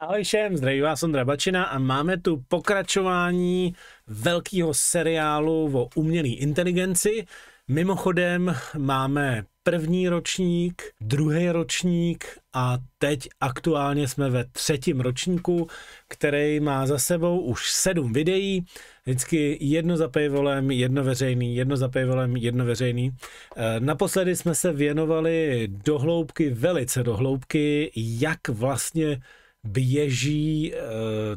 Ahoj všem, zdraví vás Ondra Bačina a máme tu pokračování velkého seriálu o umělé inteligenci. Mimochodem máme první ročník, druhý ročník a teď aktuálně jsme ve třetím ročníku, který má za sebou už sedm videí, vždycky jedno za pejvolem, jedno veřejný, jedno za pejvolem, jedno veřejný. Eh, naposledy jsme se věnovali dohloubky, velice dohloubky, jak vlastně běží eh,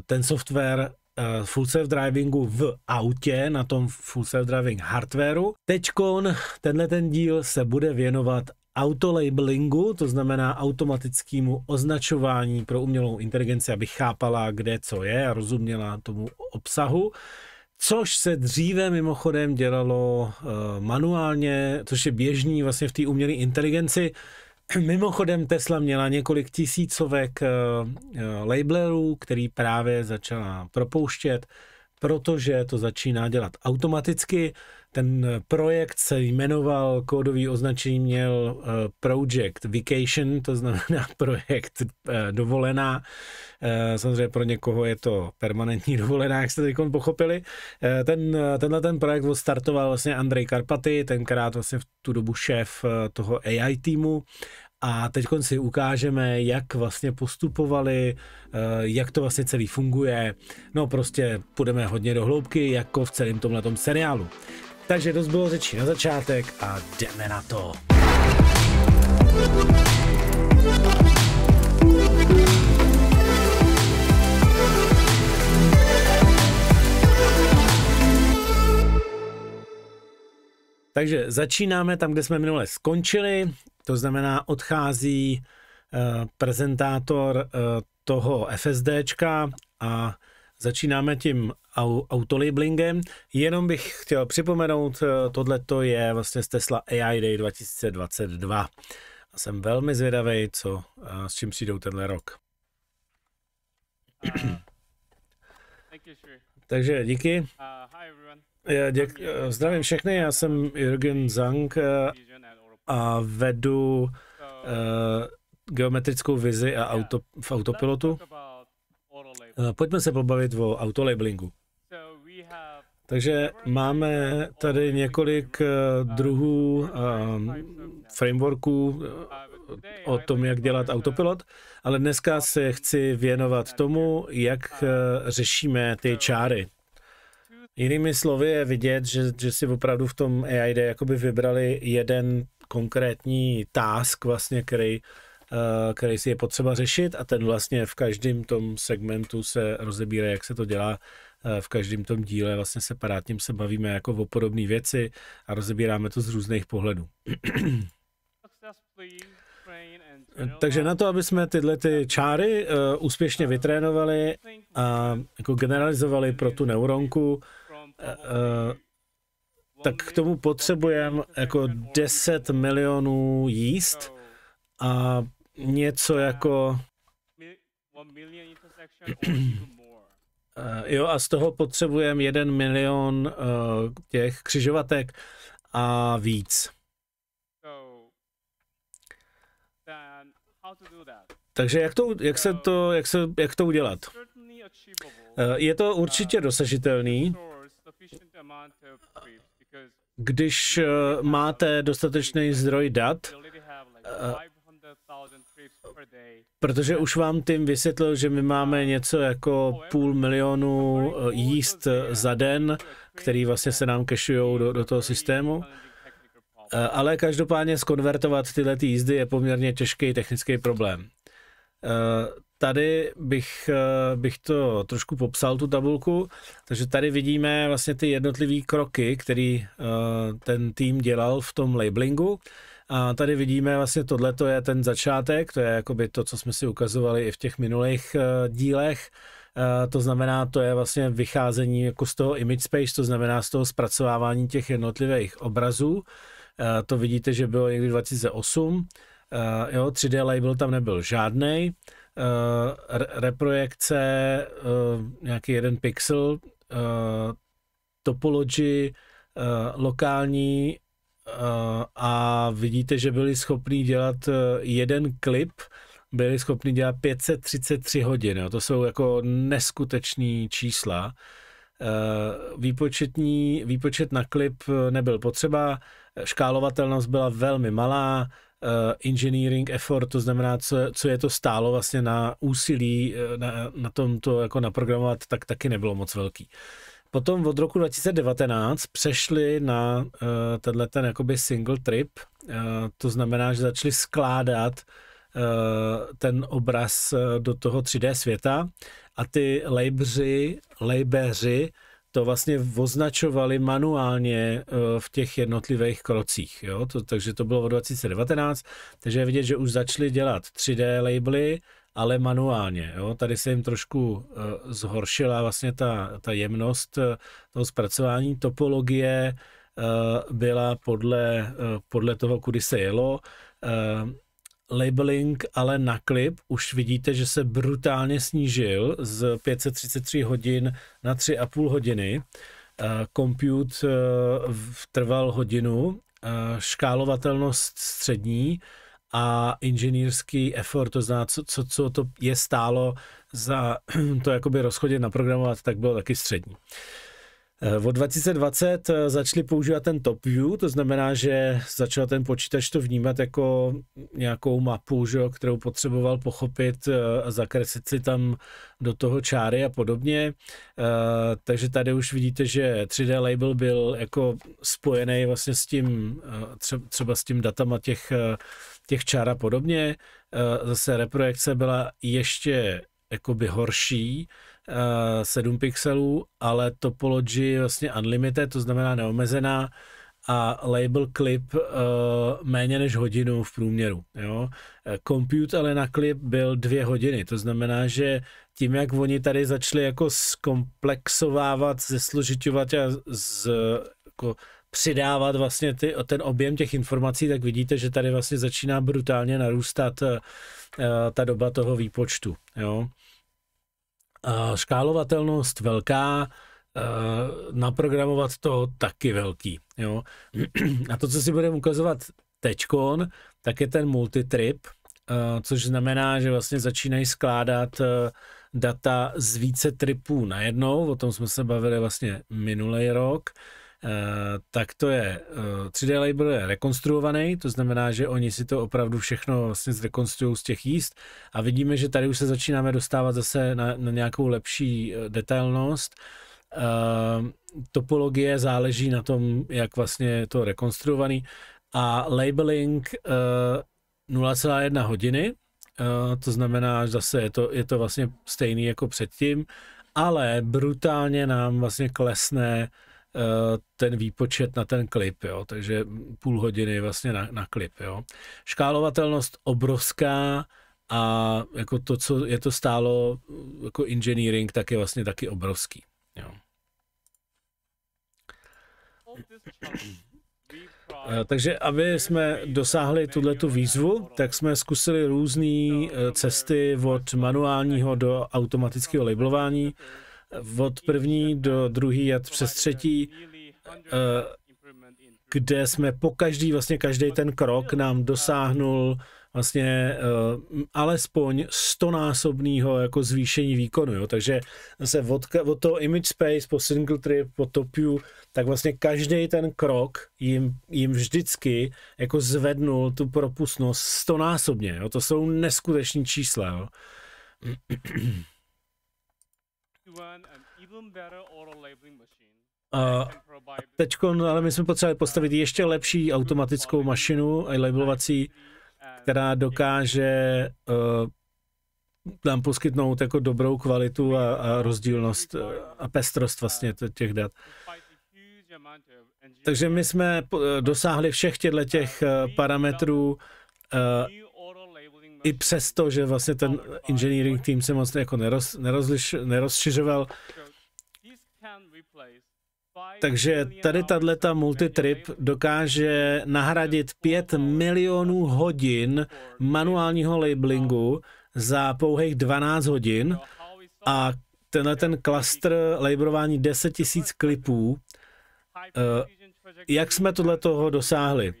ten software eh, full self-drivingu v autě, na tom full self-driving hardwareu. Teďkon tenhle ten díl se bude věnovat autolabelingu, to znamená automatickému označování pro umělou inteligenci, aby chápala, kde co je a rozuměla tomu obsahu. Což se dříve mimochodem dělalo eh, manuálně, což je běžný vlastně v té umělé inteligenci Mimochodem Tesla měla několik tisícovek eh, eh, labelerů, který právě začala propouštět, protože to začíná dělat automaticky. Ten eh, projekt se jmenoval, kódový označení měl eh, Project Vacation, to znamená projekt eh, dovolená. Samozřejmě pro někoho je to permanentní dovolená, jak jste teď pochopili. Ten, tenhle ten projekt startoval vlastně Andrej Karpaty, tenkrát vlastně v tu dobu šéf toho AI týmu a teď si ukážeme, jak vlastně postupovali, jak to vlastně celý funguje. No prostě půjdeme hodně do hloubky, jako v celém tomhle seriálu. Takže dost bylo řečí na začátek a jdeme na to. Takže začínáme tam, kde jsme minule skončili, to znamená odchází uh, prezentátor uh, toho FSDčka a začínáme tím autolabelingem. Jenom bych chtěl připomenout, eh, tohleto je vlastně z Tesla AI Day 2022. A jsem velmi zvědavý, co, eh, s čím přijdou tenhle rok. Takže díky. Uh, eh, děk, zdravím všechny, já jsem Jürgen Zang a vedu geometrickou vizi a auto, v autopilotu. Pojďme se pobavit o autolabelingu. Takže máme tady několik eh, druhů ehm, frameworků eh, o tom, jak dělat autopilot, ale dneska se chci věnovat tomu, jak eh, řešíme ty čáry. Jinými slovy je vidět, že, že si opravdu v tom AID jakoby vybrali jeden konkrétní task, vlastně, který, který si je potřeba řešit a ten vlastně v každém tom segmentu se rozebírá, jak se to dělá Eh, v každém tom díle vlastně separátním se bavíme jako o podobné věci a rozebíráme to z různých pohledů. Eh, takže na to, aby jsme tyhle ty čáry uh, úspěšně vytrénovali a jako generalizovali pro tu neuronku, uh, tak k tomu potřebujeme jako 10 milionů jíst a něco jako Eh, jo, a z toho potřebujeme jeden milion uh, těch křižovatek a víc. Takže jak, to, jak, se to, jak, se, jak to udělat? Eh, je to určitě uh, dosažitelný, když máte dostatečný zdroj dat, Protože už vám tím vysvětlil, že my máme něco jako půl milionu eh, jíst za den, který vlastně se nám kešují do, do toho systému. Eh, ale každopádně skonvertovat tyhle jízdy je poměrně těžký technický problém. Eh, tady bych, bych to trošku popsal, tu tabulku. Takže tady vidíme vlastně ty jednotlivé kroky, který ten tým dělal v tom labelingu. A tady vidíme vlastně tohle, to je ten začátek, to je jakoby to, co jsme si ukazovali i v těch minulých uh, dílech. Uh, to znamená, to je vlastně vycházení jako z toho image space, to znamená z toho zpracovávání těch jednotlivých obrazů. Uh, to vidíte, že bylo někdy 2008. Jo, 3D label tam nebyl re- Reprojekce, nějaký jeden pixel, topology, lokální a vidíte, že byli schopni dělat eh, jeden klip, byli schopni dělat 533 hodin. Jo. To jsou jako neskutečné čísla. Eh, výpočetní, výpočet na klip eh, nebyl potřeba, škálovatelnost byla velmi malá, engineering effort, to znamená, co, co je to stálo vlastně na úsilí na, na tomto jako naprogramovat, tak taky nebylo moc velký. Uh, Potom od roku 2019 přešli na uh, tenhle ten jakoby single trip, uh, to znamená, že začali skládat uh, ten obraz do toho 3D světa a ty lejbři, lejbeři to vlastně označovali manuálně v těch jednotlivých krocích. Jo? To, takže to bylo od 2019, takže je vidět, že už začali dělat 3D labely, ale manuálně. Jo? Tady se jim trošku uh, zhoršila vlastně ta, ta jemnost uh, toho zpracování topologie, uh, byla podle, uh, podle toho, kudy se jelo. Uh, labeling ale na klip už vidíte, že se brutálně snížil z 533 hodin na 3,5 hodiny. Compute trval hodinu, škálovatelnost střední, a inženýrský effort, to znamená, co, co, co to je stálo za to jakoby rozchodit naprogramovat, tak bylo taky střední. Eh, v 2020 eh, začali používat ten top view, to znamená, že začal ten počítač to vnímat jako nějakou mapu, že, kterou potřeboval pochopit eh, a zakreslit si tam do toho čáry a podobně. Takže tady už vidíte, že 3D label byl jako spojený vlastně s tím, třeba s tím datama těch těch čár a podobně. Eh, zase reprojekce byla ještě jakoby horší, 7 eh, pixelů, ale topology je vlastně unlimited, to znamená neomezená a label clip eh, méně než hodinu v průměru. Jo? Compute ale na klip byl dvě hodiny, to znamená, že tím, jak oni tady začali jako zkomplexovávat, zesložitovat a z, jako přidávat vlastně ty, ten objem těch informací, tak vidíte, že tady vlastně začíná brutálně narůstat eh, eh, ta doba toho výpočtu. Jo? škálovatelnost velká, eh, naprogramovat to taky velký. Jo? A to, co si budeme ukazovat teďkon, tak je ten multitrip, což znamená, že vlastně začínají skládat data z více tripů najednou, o tom jsme se bavili vlastně minulý rok, Eh, tak to je, 3D eh, label je rekonstruovaný, to znamená, že oni si to opravdu všechno vlastně zrekonstruují z těch jíst a vidíme, že tady už se začínáme dostávat zase na, na nějakou lepší eh, detailnost. Topologie záleží na tom, jak vlastně je to rekonstruovaný a labeling 0,1 hodiny, to znamená, že zase je to, je to vlastně stejný jako předtím, ale brutálně nám vlastně klesne Eh, ten výpočet na ten klip, jo? takže půl hodiny vlastně na, na klip. Jo? Škálovatelnost obrovská a jako to, co je to stálo jako engineering, tak je vlastně taky obrovský. Jo? Eh, takže aby jsme dosáhli tuto výzvu, tak jsme zkusili různé eh, cesty od manuálního do automatického labelování od první do druhý a přes třetí, eh, kde jsme po každý, vlastně každý ten krok nám dosáhnul vlastně uh, alespoň stonásobného jako zvýšení výkonu, jo? takže se od, od toho image space po single trip, po view, tak vlastně každý ten krok jim, jim vždycky jako zvednul tu propustnost stonásobně, jo? to jsou neskuteční čísla. Jo? A teď, no, ale my jsme potřebovali postavit ještě lepší automatickou mašinu, labelovací, která dokáže uh, nám poskytnout jako dobrou kvalitu a, a rozdílnost eh, a pestrost vlastně těch dat. Takže my jsme eh, dosáhli všech těchto těch parametrů uh, i přesto, že vlastně ten engineering tým se moc jako neroz, nerozliš, nerozšiřoval. Takže tady tato multitrip dokáže nahradit 5 milionů hodin manuálního labelingu za pouhých 12 hodin a tenhle ten klastr labelování 10 000 klipů, eh, jak jsme tohle toho dosáhli?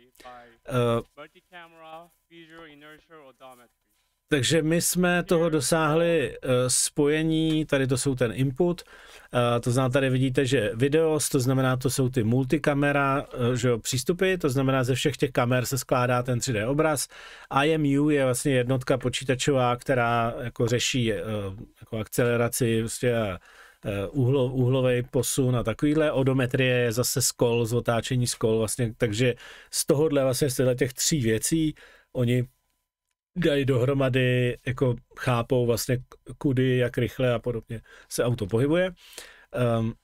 Eh, takže my jsme toho dosáhli eh, spojení, tady to jsou ten input, eh, to znamená, tady vidíte, že videos, to znamená, to jsou ty multikamera eh, že jo, přístupy, to znamená, ze všech těch kamer se skládá ten 3D obraz. IMU je vlastně jednotka počítačová, která jako řeší jako akceleraci prostě uhlo, posun a takovýhle. Odometrie je zase skol, zotáčení skol, vlastně, takže z tohohle vlastně z těch tří věcí oni dají dohromady, jako chápou vlastně kudy, jak rychle a podobně se auto pohybuje. Um,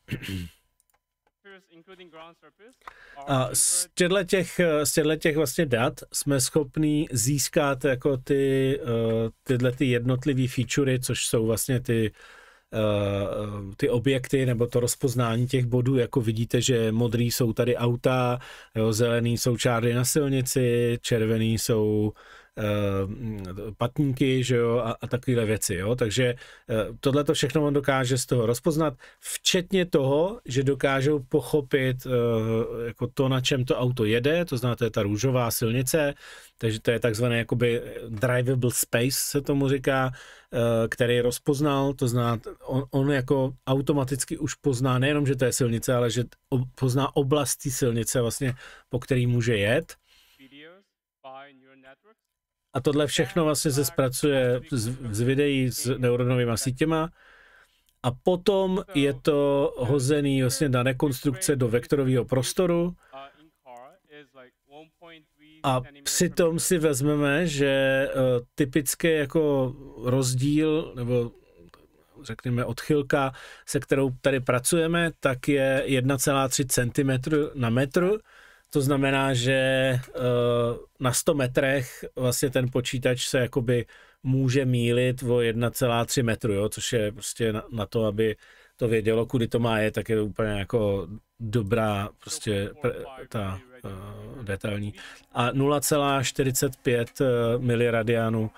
a z těchto těch, z těchto těch vlastně dat jsme schopni získat jako ty, eh, tyhle ty jednotlivé featurey, což jsou vlastně ty Eh, ty objekty nebo to rozpoznání těch bodů, jako vidíte, že modrý jsou tady auta, jo, zelený jsou čáry na silnici, červený jsou Eh, patníky, že jo, a, a takovéhle věci, jo. Takže eh, tohle to všechno on dokáže z toho rozpoznat, včetně toho, že dokážou pochopit eh, jako to, na čem to auto jede, to znáte, je ta růžová silnice, takže to je takzvaný jakoby drivable space se tomu říká, který rozpoznal, to zná, on, on jako automaticky už pozná nejenom, že to je silnice, ale že pozná oblasti silnice vlastně, po který může jet a tohle všechno vlastně se zpracuje z, z videí s neuronovými sítěma a potom je to hozený vlastně na rekonstrukce do vektorového prostoru a přitom si vezmeme, že eh, typické jako rozdíl nebo řekněme odchylka, se kterou tady pracujeme, tak je 1,3 cm na metr, to znamená, že eh, na 100 metrech vlastně ten počítač se jakoby může mílit o 1,3 metru, jo, což je prostě na, na to, aby to vědělo, kudy to má je, tak je to úplně jako dobrá prostě ta uh, detailní. A 0,45 miliradianu uh,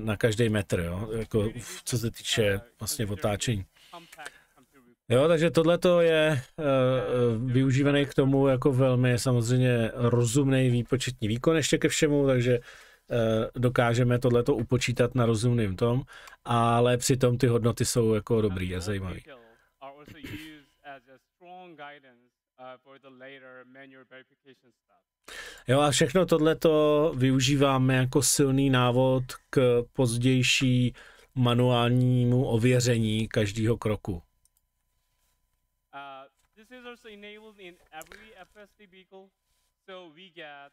na každý metr, jo, jako, co se týče vlastně otáčení. Jo, takže tohle je uh, využívaný k tomu jako velmi samozřejmě rozumný výpočetní výkon ještě ke všemu, takže uh, dokážeme tohle upočítat na rozumným tom, ale přitom ty hodnoty jsou jako dobrý a zajímavý. Jo a všechno tohleto využíváme jako silný návod k pozdější manuálnímu ověření každého kroku filters enabled in every FSD vehicle, so we get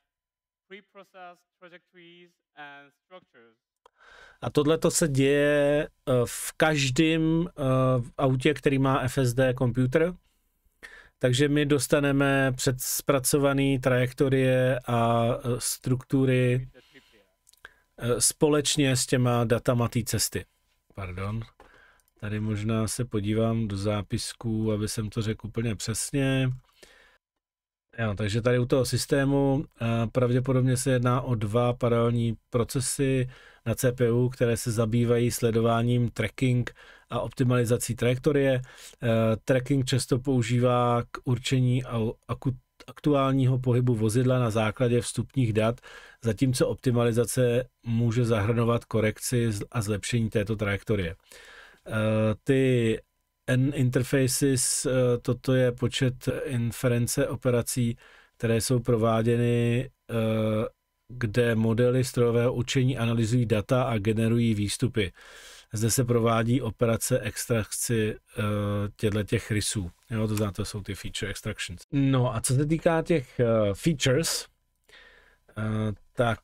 preprocessed trajectories and structures. A tohle to se děje eh, v každém eh, autě, který má FSD komputer. Takže my dostaneme předzpracované trajektorie a eh, struktury společně s těma datama té cesty. Pardon. Tady možná se podívám do zápisků, aby jsem to řekl úplně přesně. Jo, takže tady u toho systému eh, pravděpodobně se jedná o dva paralelní procesy na CPU, které se zabývají sledováním tracking a optimalizací trajektorie. Eh, tracking často používá k určení aktuálního pohybu vozidla na základě vstupních dat, zatímco optimalizace může zahrnovat korekci a zlepšení této trajektorie. Eh, ty N interfaces, eh, toto je počet inference operací, které jsou prováděny, eh, kde modely strojového učení analyzují data a generují výstupy. Zde se provádí operace extrakci těchto těch rysů. Jo, to znamená, to jsou ty feature extractions. No a co se týká těch features, tak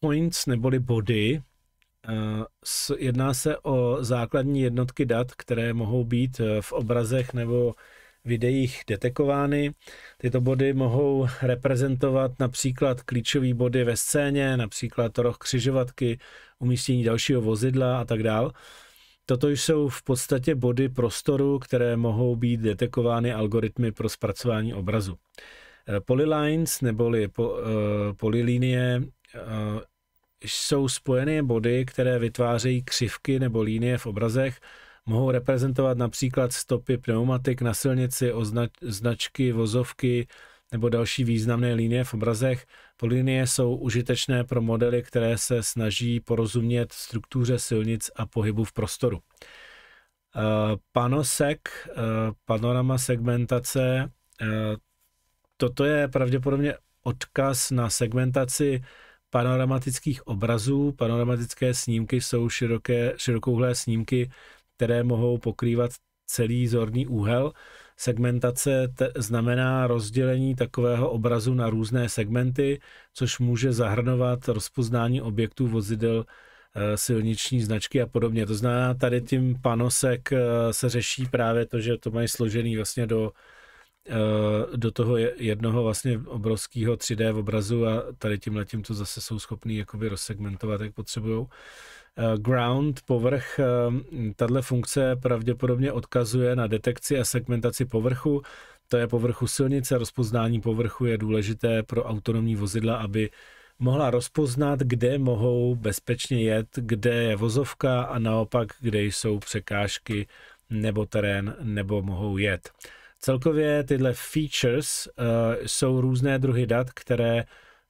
points neboli body Jedná se o základní jednotky dat, které mohou být eh, v obrazech nebo videích detekovány. Tyto body mohou reprezentovat například klíčové body ve scéně, například roh křižovatky, umístění dalšího vozidla a tak dále. Toto jsou v podstatě body prostoru, které mohou být detekovány algoritmy pro zpracování obrazu. Eh, Polylines neboli po, uh, uh, jsou spojené body, které vytvářejí křivky nebo linie v obrazech, mohou reprezentovat například stopy pneumatik na silnici, označ, značky, vozovky nebo další významné linie v obrazech. Polinie jsou užitečné pro modely, které se snaží porozumět struktuře silnic a pohybu v prostoru. Eh, panosek, eh, panorama segmentace, eh, toto je pravděpodobně odkaz na segmentaci panoramatických obrazů. Panoramatické snímky jsou široké, širokouhlé snímky, které mohou pokrývat celý zorný úhel. Segmentace te- znamená rozdělení takového obrazu na různé segmenty, což může zahrnovat rozpoznání objektů vozidel, eh, silniční značky a podobně. To znamená, tady tím panosek eh, se řeší právě to, že to mají složený vlastně do Eh, do toho jednoho vlastně obrovského 3D obrazu a tady tím letím to zase jsou schopní jakoby rozsegmentovat, jak potřebují. Eh, ground, povrch, eh, tahle funkce pravděpodobně odkazuje na detekci a segmentaci povrchu, to je povrchu silnice, rozpoznání povrchu je důležité pro autonomní vozidla, aby mohla rozpoznat, kde mohou bezpečně jet, kde je vozovka a naopak, kde jsou překážky nebo terén, nebo mohou jet. Celkově tyhle features uh, jsou různé druhy dat, které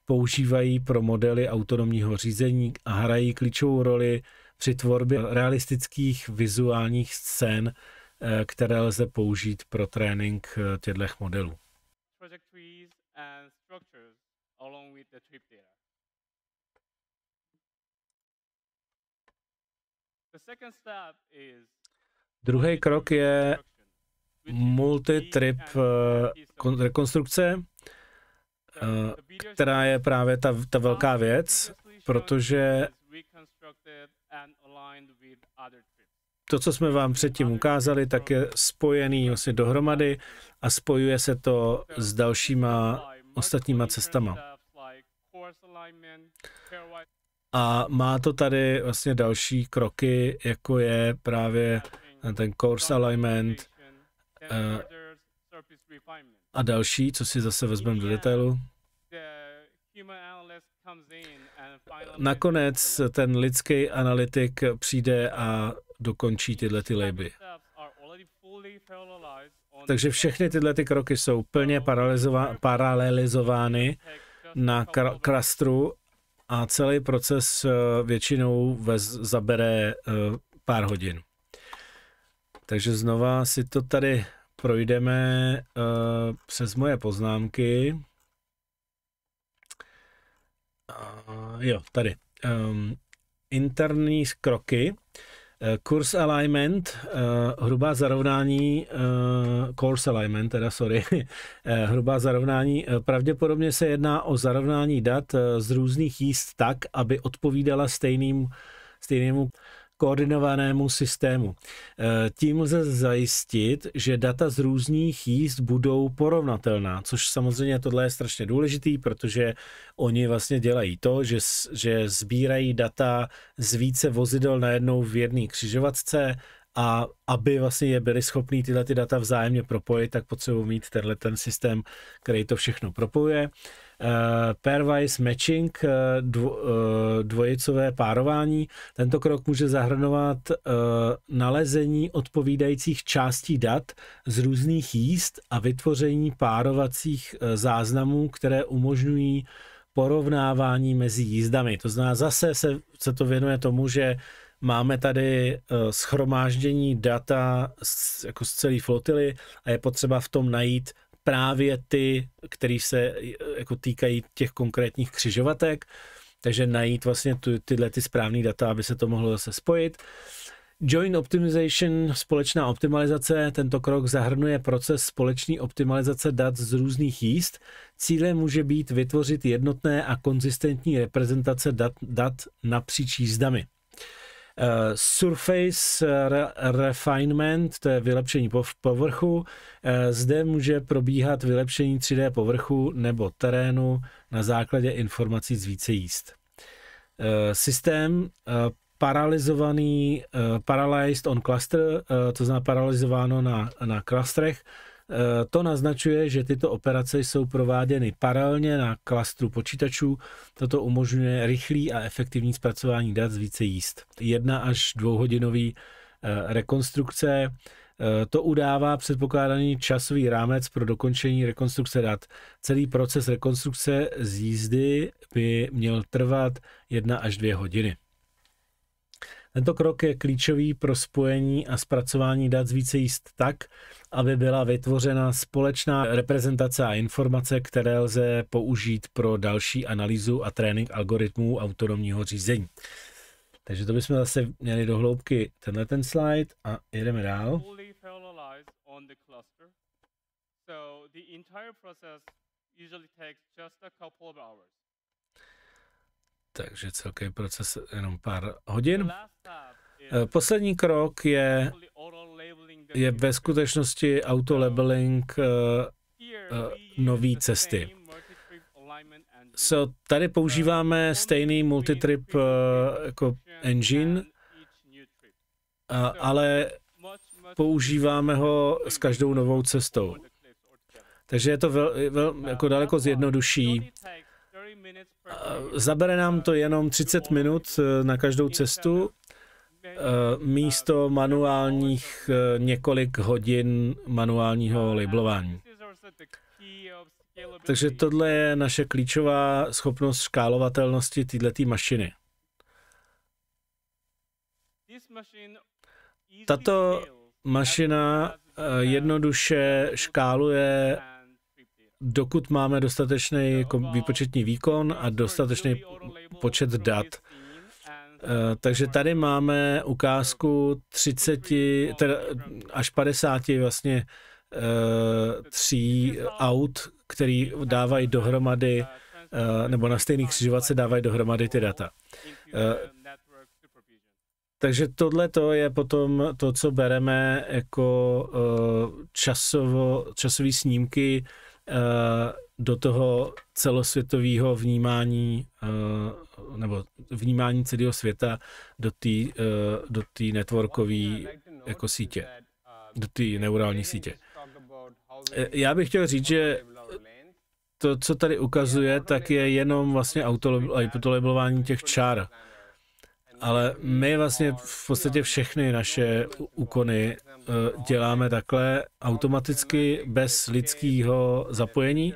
používají pro modely autonomního řízení a hrají klíčovou roli při tvorbě realistických vizuálních scén, eh, které lze použít pro trénink eh, těchto modelů. Druhý krok je multitrip eh, rekonstrukce, eh, která je právě ta, ta velká věc, protože to, co jsme vám předtím ukázali, tak je spojený vlastně dohromady a spojuje se to s dalšíma ostatníma cestama. A má to tady vlastně další kroky, jako je právě ten course alignment, Eh, a další, co si zase vezmeme do detailu. Nakonec ten lidský analytik přijde a dokončí tyhle ty labely. Takže všechny tyhle ty kroky jsou plně paralelizovány na klastru a celý proces eh, většinou vez, zabere eh, pár hodin. Takže znova si to tady projdeme uh, přes moje poznámky. Uh, jo, tady. Um, interní kroky. Kurs alignment, hrubá zarovnání, course alignment, teda sorry, hrubá zarovnání, pravděpodobně se jedná o zarovnání dat z různých jíst tak, aby odpovídala stejným, stejnému koordinovanému systému. E, tím lze zajistit, že data z různých jíst budou porovnatelná, což samozřejmě tohle je strašně důležitý, protože oni vlastně dělají to, že, že sbírají data z více vozidel najednou v jedné křižovatce, a aby vlastně je byli schopní tyhle ty data vzájemně propojit, tak potřebují mít tenhle ten systém, který to všechno propojuje. Eh, pairwise matching, eh, dvo, eh, dvojicové párování. Tento krok může zahrnovat nalezení odpovídajících částí dat z různých jíst a vytvoření párovacích záznamů, které umožňují porovnávání mezi jízdami. To znamená, zase se, se to věnuje tomu, že máme tady schromáždění data z, jako z celé flotily a je potřeba v tom najít právě ty, které se jako týkají těch konkrétních křižovatek, takže najít vlastně tu, tyhle ty správné data, aby se to mohlo zase spojit. Joint Optimization, společná optimalizace, tento krok zahrnuje proces společné optimalizace dat z různých jíst. Cílem může být vytvořit jednotné a konzistentní reprezentace dat, dat napříč jízdami. Surface eh, Refinement, to je vylepšení povrchu. Eh, zde může probíhat vylepšení 3D povrchu nebo terénu na základě informací z více jíst. Eh, systém paralizovaný, paralyzed on cluster, to znamená paralizováno na, na klastrech, Eh, to naznačuje, že tyto operace jsou prováděny paralelně na klastru počítačů. Toto umožňuje rychlý a efektivní zpracování dat z více jíst. Jedna až dvouhodinový eh, rekonstrukce. Eh, to udává předpokládaný časový rámec pro dokončení rekonstrukce dat. Celý proces rekonstrukce z jízdy by měl trvat 1 až 2 hodiny. Tento krok je klíčový pro spojení a zpracování dat z více jíst tak, aby byla vytvořena společná reprezentace a informace, které lze použít pro další analýzu a trénink algoritmů autonomního řízení. Takže to bychom zase měli do hloubky tenhle ten slide a jedeme dál. So the entire process usually takes just a couple of hours. Takže celkový proces jenom pár hodin. E, poslední krok je, je ve skutečnosti auto labeling uh, e, e, nové cesty. So, tady používáme stejný multitrip jako engine, ale používáme ho s každou novou cestou. Takže je to vel, vel, jako daleko zjednodušší. Zabere nám to jenom 30 minut eh, na každou cestu eh, místo manuálních eh, několik hodin manuálního labelování. Takže tohle je naše klíčová schopnost škálovatelnosti této mašiny. Tato mašina jednoduše škáluje dokud máme dostatečný jako výpočetní výkon a dostatečný počet dat. Eh, takže tady máme ukázku 30 teda až 50 vlastně eh, tří aut, který dávají dohromady eh, nebo na stejný křižovatce dávají dohromady ty data. Takže tohle to je potom to, co bereme jako časovo, časový snímky Eh, do toho celosvětového vnímání eh, nebo vnímání celého světa do té eh, do networkové jako sítě, do té neurální sítě. Já bych chtěl říct, že to, co tady ukazuje, tak je jenom vlastně autolabelování těch čár ale my vlastně v podstatě všechny naše úkony eh, děláme takhle automaticky bez lidského zapojení.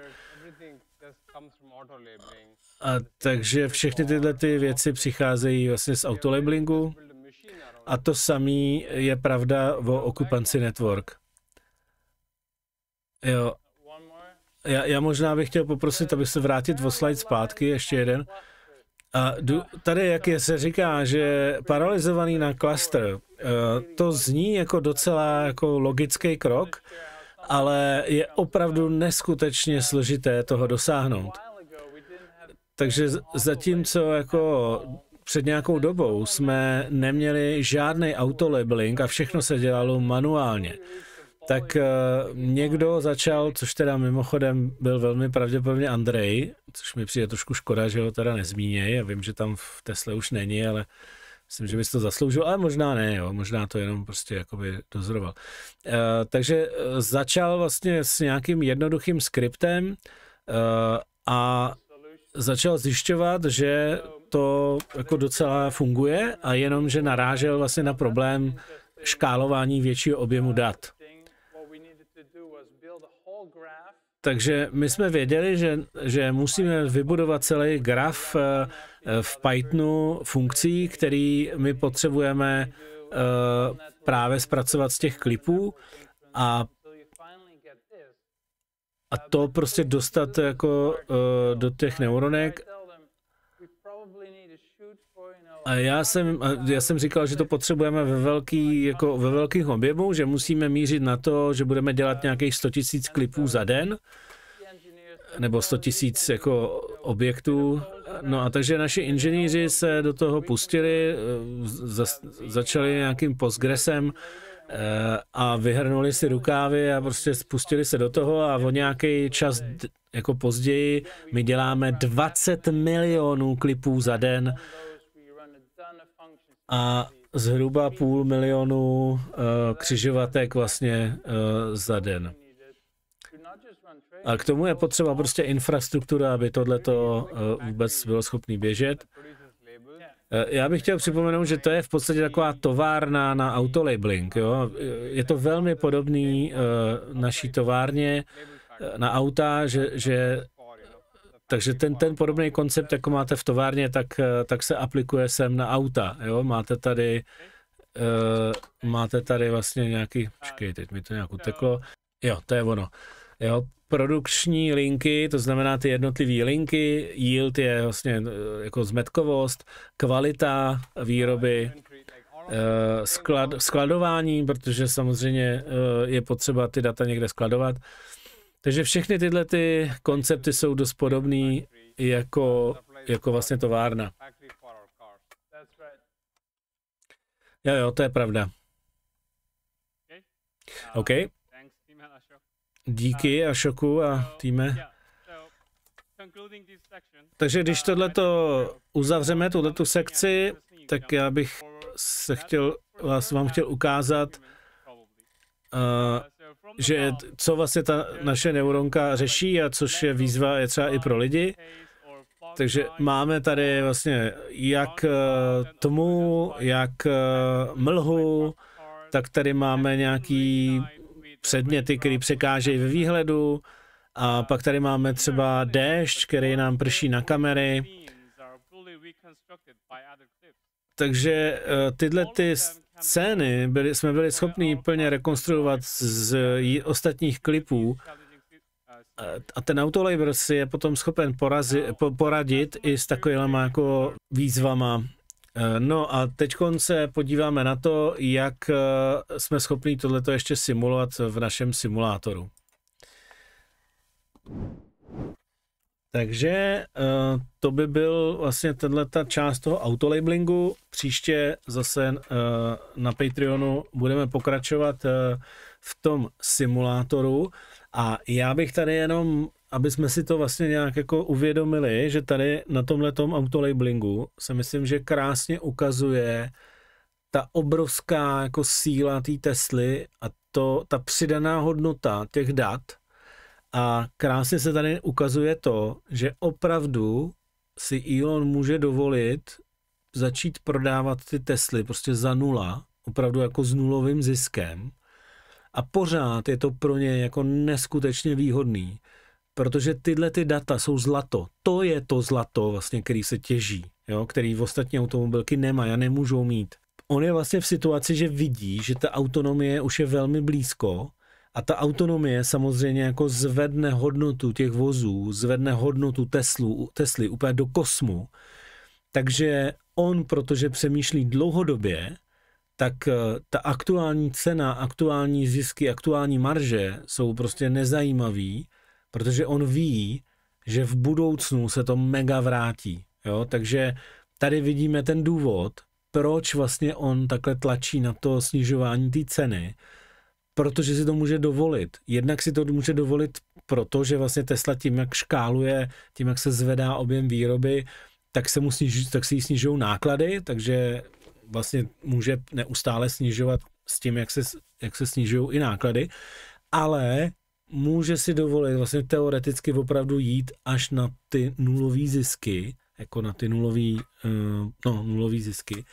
A takže všechny tyhle ty věci přicházejí vlastně z autolabelingu a to samý je pravda o okupanci network. Jo. Já, já možná bych chtěl poprosit, aby se vrátit o slide zpátky, ještě jeden. A tady, jak je, se říká, že paralizovaný na klaster, eh, to zní jako docela jako logický krok, ale je opravdu neskutečně složité toho dosáhnout. Takže zatímco jako před nějakou dobou jsme neměli žádný autolabeling a všechno se dělalo manuálně, tak uh, někdo začal, což teda mimochodem byl velmi pravděpodobně Andrej, což mi přijde trošku škoda, že ho teda nezmíněj, já vím, že tam v Tesle už není, ale myslím, že bys to zasloužil, ale možná ne, jo, možná to jenom prostě jakoby dozoroval. Uh, takže eh, začal vlastně s nějakým jednoduchým skriptem uh, a začal zjišťovat, že to jako docela funguje a jenom, že narážel vlastně na problém škálování většího objemu dat. Takže my jsme věděli, že, že musíme vybudovat celý graf eh, v Pythonu funkcí, který my potřebujeme eh, právě zpracovat z těch klipů a a to prostě dostat jako eh, do těch neuronek a já jsem, já jsem říkal, že to potřebujeme ve, velký, jako ve velkých objemu, že musíme mířit na to, že budeme dělat nějakých 100 000 klipů za den, nebo 100 000 jako objektů. No a takže naši inženýři se do toho pustili, eh, za, začali nějakým postgresem eh, a vyhrnuli si rukávy a prostě spustili se do toho a o nějaký čas jako později my děláme 20 milionů klipů za den a zhruba půl milionu uh, křižovatek vlastně uh, za den. A k tomu je potřeba prostě infrastruktura, aby tohleto uh, vůbec bylo schopné běžet. Já bych chtěl připomenout, že to je v podstatě taková továrna na autolabeling. Jo? Je to velmi podobný naší továrně na auta, že, že takže ten, ten podobný koncept, jako máte v továrně, tak, eh, tak se aplikuje sem na auta. Jo? Máte tady uh, máte tady vlastně nějaký, počkej, teď mi to nějak uteklo. Jo, to je ono. Jo, produkční linky, to znamená ty jednotlivé linky, yield je vlastně eh, jako zmetkovost, kvalita výroby, sklad, skladování, protože samozřejmě je potřeba ty data někde skladovat. Takže všechny tyhle ty koncepty jsou dost podobné jako, jako vlastně továrna. Jo, jo, to je pravda. OK. Díky Ašoku a týme. Takže když tohleto uzavřeme, tuto sekci, tak já bych se chtěl, vás vám chtěl ukázat uh, že co vlastně ta naše neuronka řeší a což je výzva je třeba i pro lidi. Takže máme tady vlastně jak eh, tmu, jak eh, mlhu, tak tady máme nějaký předměty, které překážejí ve výhledu a pak tady máme třeba déšť, který nám prší na kamery. Takže eh, tyhle ty scény byli, jsme byli schopni plně rekonstruovat z ostatních klipů a ten autolabor si je potom schopen porazi, poradit i s takovými jako výzvama. Eh, no a teď se podíváme na to, jak eh, jsme schopni tohleto ještě simulovat v našem simulátoru. Takže uh, to by byl vlastně tenhle ta část toho autolabelingu. Příště zase uh, na Patreonu budeme pokračovat uh, v tom simulátoru. A já bych tady jenom, aby jsme si to vlastně nějak jako uvědomili, že tady na tomhle autolabelingu se myslím, že krásně ukazuje ta obrovská jako síla té Tesly a to, ta přidaná hodnota těch dat, a krásně se tady ukazuje to, že opravdu si Elon může dovolit začít prodávat ty Tesly prostě za nula, opravdu jako s nulovým ziskem. A pořád je to pro ně jako neskutečně výhodný, protože tyhle ty data jsou zlato. To je to zlato, vlastně, který se těží, jo? který v ostatní automobilky nemá a nemůžou mít. On je vlastně v situaci, že vidí, že ta autonomie už je velmi blízko a ta autonomie samozřejmě jako zvedne hodnotu těch vozů, zvedne hodnotu Teslu, Tesly úplně do kosmu. Takže on, protože přemýšlí dlouhodobě, tak eh, ta aktuální cena, aktuální zisky, aktuální marže jsou prostě nezajímavý, protože on ví, že v budoucnu se to mega vrátí. Jo? Takže tady vidíme ten důvod, proč vlastně on takhle tlačí na to snižování té ceny, protože si to může dovolit. Jednak si to může dovolit protože vlastně Tesla tím, jak škáluje, tím, jak se zvedá objem výroby, tak se, mu sniž, tak se jí snižují náklady, takže vlastně může neustále snižovat s tím, jak se, jak se snižují i náklady, ale může si dovolit vlastně teoreticky opravdu jít až na ty nulové zisky, jako na ty nulové eh, no, nulový zisky,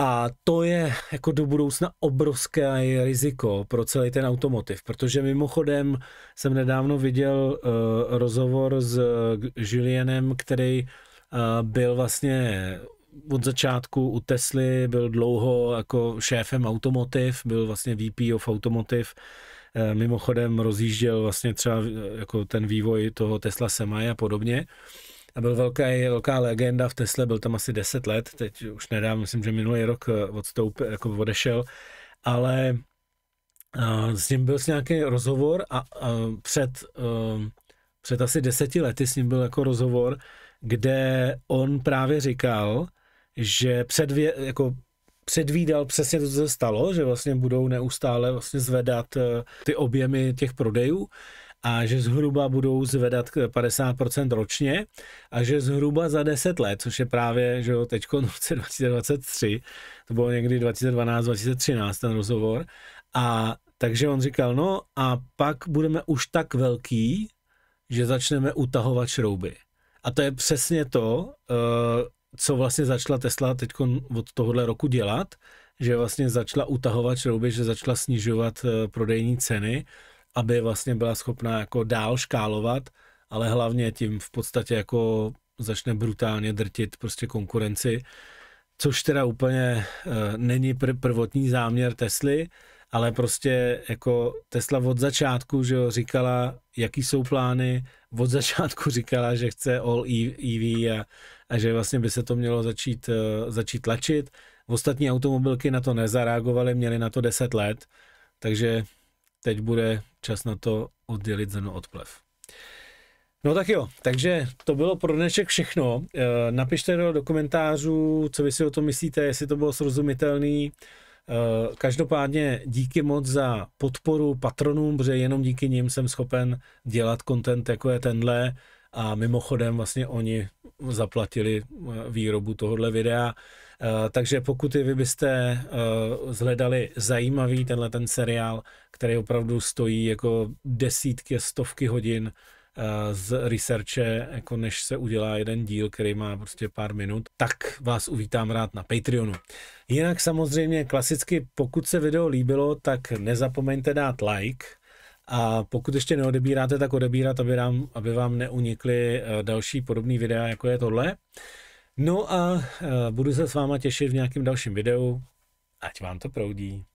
a to je jako do budoucna obrovské riziko pro celý ten automotiv, protože mimochodem jsem nedávno viděl uh, rozhovor s eh, Julianem, který uh, byl vlastně od začátku u Tesly, byl dlouho jako šéfem automotiv, byl vlastně VP of automotiv, mimochodem rozjížděl vlastně třeba jako ten vývoj toho Tesla Semi a podobně. Uh, a byl velká, velká legenda v Tesle, byl tam asi 10 let, teď už nedávno, myslím, že minulý rok eh, odstoup, eh, jako odešel, ale uh, s ním byl nějaký rozhovor a uh, před, uh, před asi deseti lety s ním byl jako rozhovor, kde on právě říkal, že předvě, jako předvídal přesně to, co se stalo, že vlastně budou neustále vlastně zvedat ty objemy těch prodejů a že zhruba budou zvedat 50% ročně a že zhruba za 10 let, což je právě, že jo, teďko v roce 2023, to bylo někdy 2012-2013 ten rozhovor, a takže on říkal, no a pak budeme už tak velký, že začneme utahovat šrouby. A to je přesně to, eh, co vlastně začala Tesla teď od tohohle roku dělat, že vlastně začala utahovat šrouby, že začala snižovat eh, prodejní ceny aby vlastně byla schopná jako dál škálovat, ale hlavně tím v podstatě jako začne brutálně drtit prostě konkurenci, což teda úplně eh, není pr- prvotní záměr Tesly, ale prostě jako Tesla od začátku, že jo, říkala, jaký jsou plány, od začátku říkala, že chce all EV e a, a že vlastně by se to mělo začít, eh, začít tlačit. Ostatní automobilky na to nezareagovaly, měly na to 10 let, takže teď bude čas na to oddělit zrno od plev. No tak jo, takže to bylo pro dnešek všechno. Eh, napište do komentářů, co vy si o tom myslíte, jestli to bylo srozumitelný. Eh, každopádně díky moc za podporu patronům, protože jenom díky nim jsem schopen dělat content jako je tenhle a mimochodem vlastně oni zaplatili eh, výrobu tohohle videa. Eh, takže pokud i vy byste eh, zhledali zajímavý tenhle ten seriál, který opravdu stojí jako desítky stovky hodin z researche, jako než se udělá jeden díl, který má prostě pár minut, tak vás uvítám rád na Patreonu. Jinak samozřejmě klasicky, pokud se video líbilo, tak nezapomeňte dát like, a pokud ještě neodebíráte, tak odebírat, aby, nám, aby vám neunikly eh, další podobné videa, jako je tohle. No a eh, budu se s váma těšit v nějakém dalším videu. Ať vám to proudí.